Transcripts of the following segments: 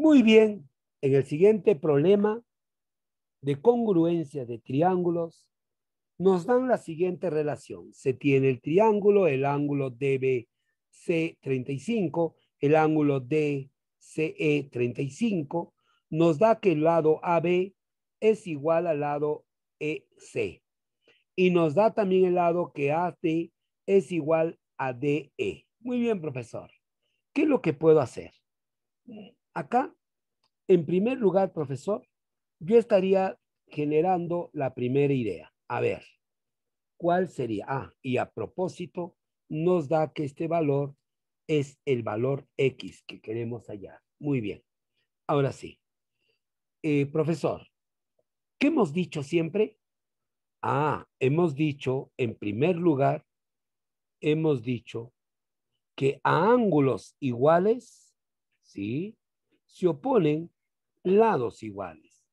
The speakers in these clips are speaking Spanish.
Muy bien, en el siguiente problema de congruencia de triángulos, nos dan la siguiente relación. Se tiene el triángulo, el ángulo DBC35, el ángulo DCE35, nos da que el lado AB es igual al lado EC. Y nos da también el lado que AT es igual a DE. Muy bien, profesor. ¿Qué es lo que puedo hacer? Acá, en primer lugar, profesor, yo estaría generando la primera idea. A ver, ¿cuál sería? Ah, y a propósito, nos da que este valor es el valor X que queremos hallar. Muy bien. Ahora sí. Eh, profesor, ¿qué hemos dicho siempre? Ah, hemos dicho, en primer lugar, hemos dicho que a ángulos iguales, ¿sí? se oponen lados iguales.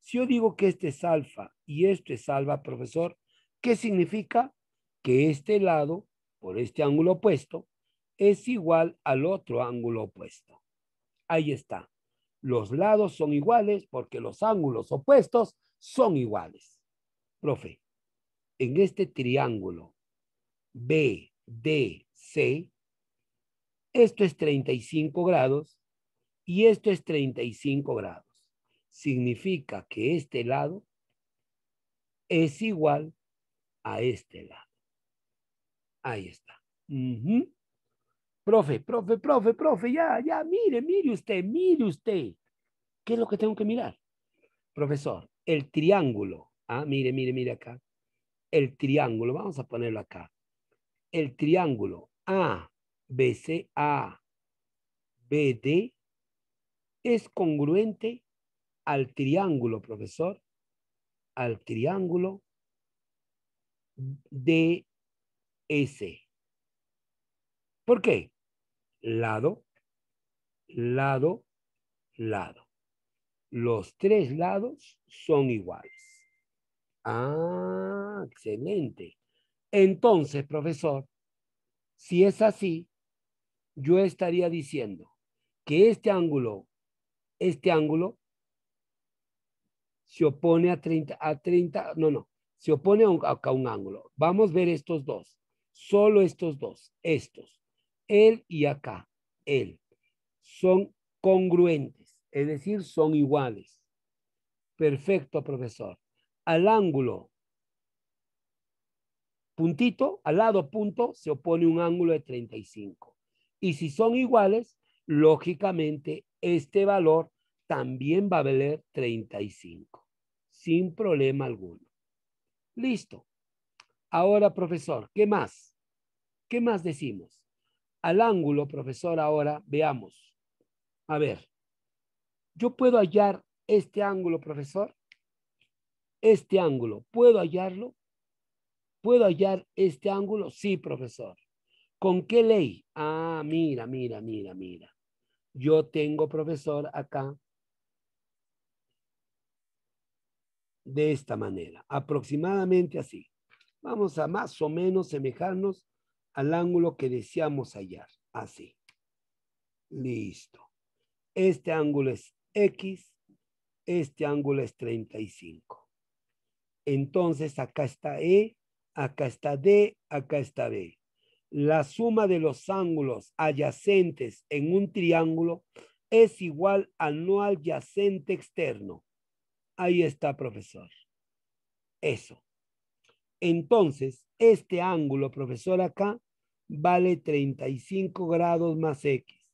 Si yo digo que este es alfa y esto es alfa, profesor, ¿qué significa? Que este lado, por este ángulo opuesto, es igual al otro ángulo opuesto. Ahí está. Los lados son iguales porque los ángulos opuestos son iguales. Profe, en este triángulo B, C, esto es 35 grados y esto es 35 grados. Significa que este lado es igual a este lado. Ahí está. Profe, profe, profe, profe, ya, ya, mire, mire usted, mire usted. ¿Qué es lo que tengo que mirar? Profesor, el triángulo. Ah, mire, mire, mire acá. El triángulo, vamos a ponerlo acá. El triángulo A, b c A, b d es congruente al triángulo, profesor, al triángulo de S. ¿Por qué? Lado, lado, lado. Los tres lados son iguales. Ah, excelente. Entonces, profesor, si es así, yo estaría diciendo que este ángulo este ángulo se opone a 30, a 30, no, no, se opone a un, a un ángulo. Vamos a ver estos dos, solo estos dos, estos, él y acá, él, son congruentes, es decir, son iguales. Perfecto, profesor. Al ángulo puntito, al lado punto, se opone un ángulo de 35. Y si son iguales, lógicamente este valor también va a valer 35, sin problema alguno. Listo. Ahora, profesor, ¿qué más? ¿Qué más decimos? Al ángulo, profesor, ahora veamos. A ver, ¿yo puedo hallar este ángulo, profesor? Este ángulo, ¿puedo hallarlo? ¿Puedo hallar este ángulo? Sí, profesor. ¿Con qué ley? Ah, mira, mira, mira, mira. Yo tengo profesor acá de esta manera, aproximadamente así. Vamos a más o menos semejarnos al ángulo que deseamos hallar, así. Listo. Este ángulo es X, este ángulo es 35. Entonces acá está E, acá está D, acá está B la suma de los ángulos adyacentes en un triángulo es igual al no adyacente externo. Ahí está, profesor. Eso. Entonces, este ángulo, profesor, acá vale 35 grados más X.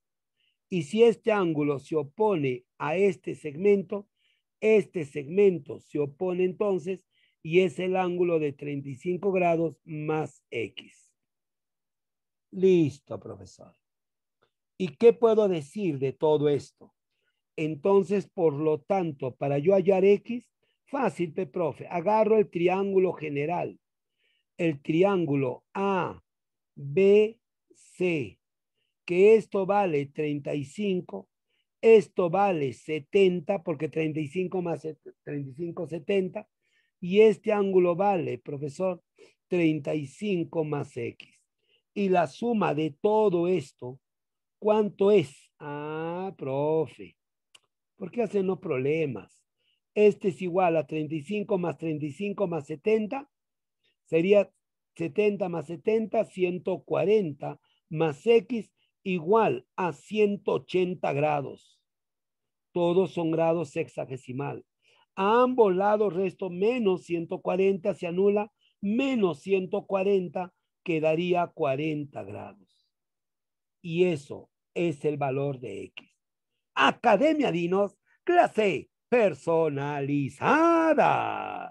Y si este ángulo se opone a este segmento, este segmento se opone entonces y es el ángulo de 35 grados más X. Listo, profesor. ¿Y qué puedo decir de todo esto? Entonces, por lo tanto, para yo hallar X, fácil, profe, agarro el triángulo general, el triángulo A, B, C, que esto vale 35, esto vale 70, porque 35 más 35, 70, y este ángulo vale, profesor, 35 más X. Y la suma de todo esto, ¿cuánto es? Ah, profe, ¿por qué hacen los problemas? Este es igual a 35 más 35 más 70, sería 70 más 70, 140 más X igual a 180 grados. Todos son grados sexagesimal. A ambos lados resto menos 140 se anula, menos 140 quedaría 40 grados. Y eso es el valor de X. Academia Dinos, clase personalizada.